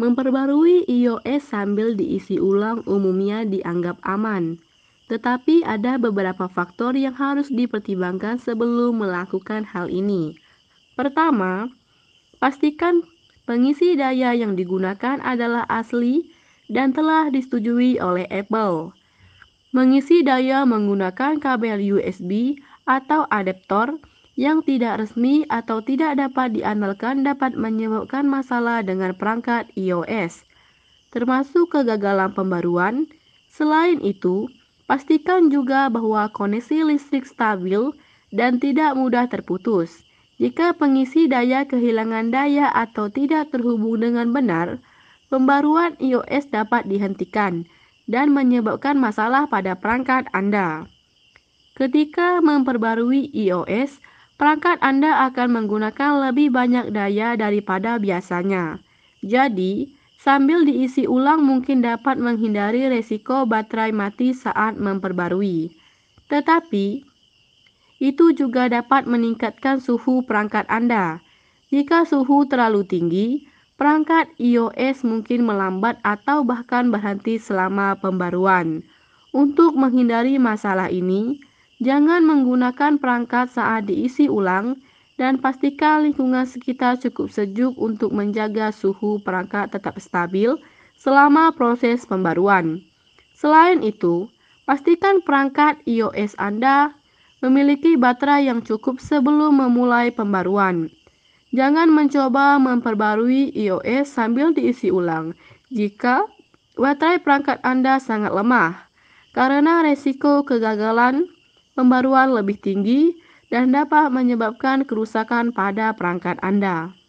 Memperbarui iOS sambil diisi ulang umumnya dianggap aman. Tetapi ada beberapa faktor yang harus dipertimbangkan sebelum melakukan hal ini. Pertama, pastikan pengisi daya yang digunakan adalah asli dan telah disetujui oleh Apple. Mengisi daya menggunakan kabel USB atau adaptor yang tidak resmi atau tidak dapat diandalkan dapat menyebabkan masalah dengan perangkat iOS, termasuk kegagalan pembaruan. Selain itu, pastikan juga bahwa koneksi listrik stabil dan tidak mudah terputus. Jika pengisi daya kehilangan daya atau tidak terhubung dengan benar, pembaruan iOS dapat dihentikan dan menyebabkan masalah pada perangkat Anda. Ketika memperbarui iOS, perangkat Anda akan menggunakan lebih banyak daya daripada biasanya. Jadi, sambil diisi ulang mungkin dapat menghindari risiko baterai mati saat memperbarui. Tetapi, itu juga dapat meningkatkan suhu perangkat Anda. Jika suhu terlalu tinggi, perangkat iOS mungkin melambat atau bahkan berhenti selama pembaruan. Untuk menghindari masalah ini, Jangan menggunakan perangkat saat diisi ulang dan pastikan lingkungan sekitar cukup sejuk untuk menjaga suhu perangkat tetap stabil selama proses pembaruan. Selain itu, pastikan perangkat iOS Anda memiliki baterai yang cukup sebelum memulai pembaruan. Jangan mencoba memperbarui iOS sambil diisi ulang jika baterai perangkat Anda sangat lemah karena resiko kegagalan pembaruan lebih tinggi dan dapat menyebabkan kerusakan pada perangkat Anda.